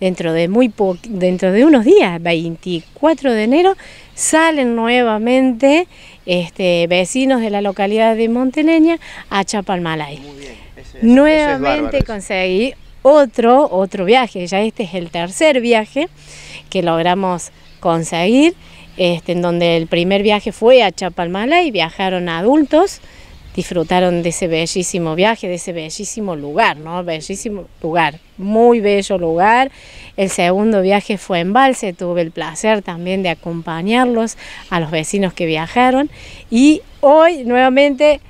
dentro de muy dentro de unos días, 24 de enero, salen nuevamente este, vecinos de la localidad de Monteleña a Chapalmalay. nuevamente conseguí otro, otro viaje, ya este es el tercer viaje que logramos conseguir, este, en donde el primer viaje fue a Chapalmalay, viajaron adultos, disfrutaron de ese bellísimo viaje, de ese bellísimo lugar, ¿no? Bellísimo lugar, muy bello lugar. El segundo viaje fue en Valse, tuve el placer también de acompañarlos a los vecinos que viajaron y hoy nuevamente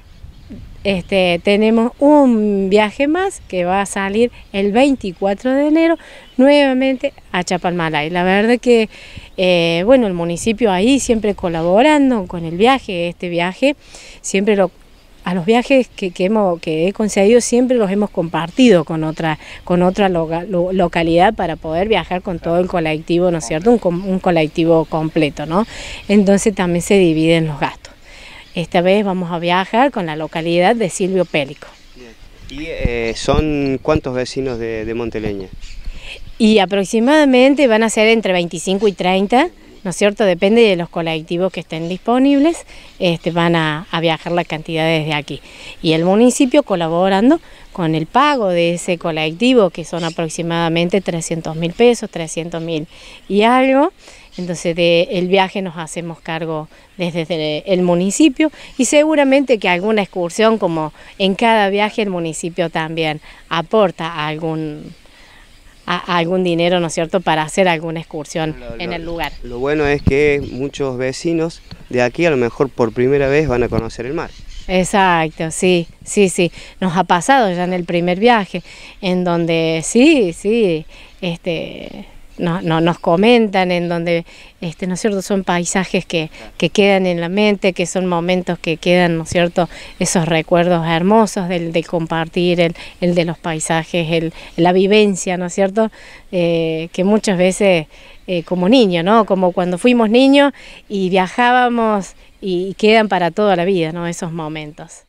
este, tenemos un viaje más que va a salir el 24 de enero nuevamente a Chapalmalay. La verdad que, eh, bueno, el municipio ahí siempre colaborando con el viaje, este viaje, siempre lo a los viajes que, hemos, que he conseguido siempre los hemos compartido con otra, con otra localidad para poder viajar con todo el colectivo, ¿no es cierto? Un, colectivo completo, ¿no? Entonces también se dividen los gastos. Esta vez vamos a viajar con la localidad de Silvio Pélico. ¿Y eh, son cuántos vecinos de Monteleña? Y aproximadamente van a ser entre 25 y 30, ¿no es cierto? Depende de los colectivos que estén disponibles, este, van a, viajar la cantidad desde aquí. Y el municipio colaborando con el pago de ese colectivo, que son aproximadamente 300 mil pesos, 300 mil y algo. Entonces del viaje nos hacemos cargo desde el municipio y seguramente que alguna excursión, como en cada viaje el municipio también aporta algún algún dinero, ¿no es cierto?, para hacer alguna excursión en el lugar. Lo bueno es que muchos vecinos de aquí a lo mejor por primera vez van a conocer el mar. Exacto, sí, sí, sí. Nos ha pasado ya en el primer viaje, en donde sí, sí, este, no, nos comentan, en donde, este, ¿no es cierto?, son paisajes que, quedan en la mente, que son momentos que quedan, ¿no es cierto?, esos recuerdos hermosos del, compartir, el, de los paisajes, el, la vivencia, ¿no es cierto?, eh, que muchas veces... Eh, como niño, ¿no? Como cuando fuimos niños y viajábamos y quedan para toda la vida, ¿no? Esos momentos.